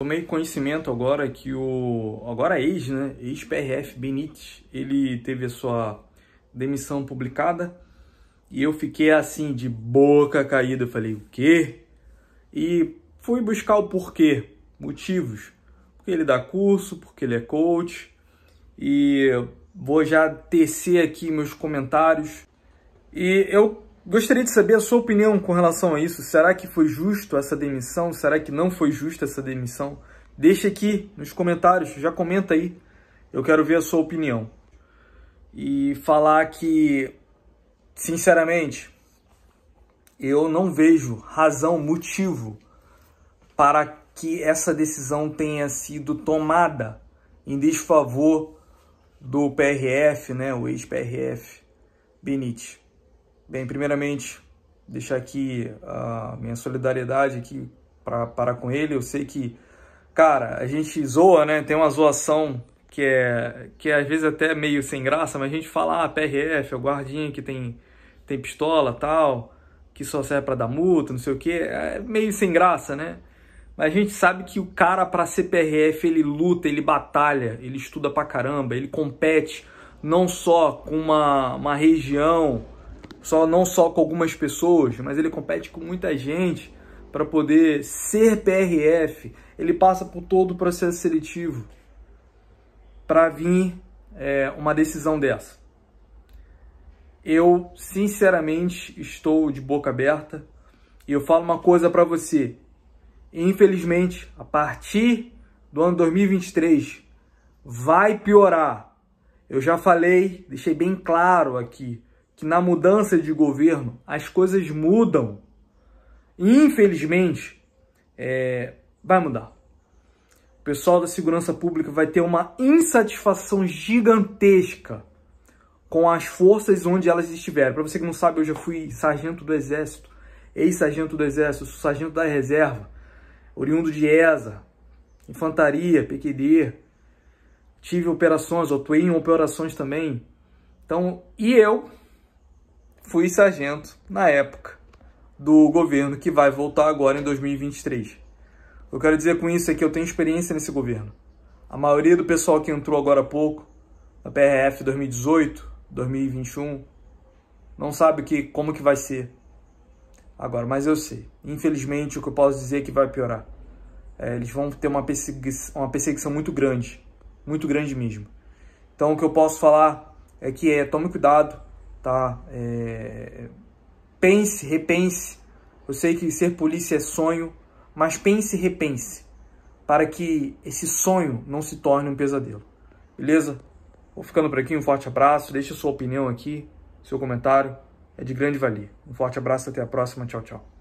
Tomei conhecimento agora que o agora é ex, né, ex-PRF Benítez, ele teve a sua demissão publicada e eu fiquei assim de boca caída, eu falei, o quê? E fui buscar o porquê, motivos, porque ele dá curso, porque ele é coach e vou já tecer aqui meus comentários. E eu Gostaria de saber a sua opinião com relação a isso. Será que foi justo essa demissão? Será que não foi justa essa demissão? Deixa aqui nos comentários, já comenta aí. Eu quero ver a sua opinião. E falar que, sinceramente, eu não vejo razão, motivo para que essa decisão tenha sido tomada em desfavor do PRF, né, o ex-PRF Benite. Bem, primeiramente, deixar aqui a minha solidariedade aqui para parar com ele. Eu sei que, cara, a gente zoa, né? Tem uma zoação que é, que é às vezes até meio sem graça, mas a gente fala, ah, PRF, é o guardinha que tem, tem pistola tal, que só serve para dar multa, não sei o que É meio sem graça, né? Mas a gente sabe que o cara para ser PRF, ele luta, ele batalha, ele estuda pra caramba, ele compete não só com uma, uma região só não só com algumas pessoas, mas ele compete com muita gente para poder ser PRF. Ele passa por todo o processo seletivo para vir é, uma decisão dessa. Eu sinceramente estou de boca aberta e eu falo uma coisa para você. Infelizmente, a partir do ano 2023 vai piorar. Eu já falei, deixei bem claro aqui que na mudança de governo as coisas mudam. Infelizmente, é, vai mudar. O pessoal da segurança pública vai ter uma insatisfação gigantesca com as forças onde elas estiverem. Para você que não sabe, eu já fui sargento do Exército, ex-sargento do Exército, sargento da reserva, oriundo de ESA, infantaria, PQD. Tive operações, atuei em operações também. Então, e eu fui sargento na época do governo que vai voltar agora em 2023. Eu quero dizer com isso é que eu tenho experiência nesse governo. A maioria do pessoal que entrou agora há pouco, na PRF 2018, 2021, não sabe que, como que vai ser agora, mas eu sei. Infelizmente, o que eu posso dizer é que vai piorar. É, eles vão ter uma perseguição, uma perseguição muito grande, muito grande mesmo. Então, o que eu posso falar é que é, tome cuidado, tá? É... Pense, repense. Eu sei que ser polícia é sonho, mas pense e repense para que esse sonho não se torne um pesadelo. Beleza? Vou ficando por aqui, um forte abraço, deixe sua opinião aqui, seu comentário, é de grande valia. Um forte abraço, até a próxima, tchau, tchau.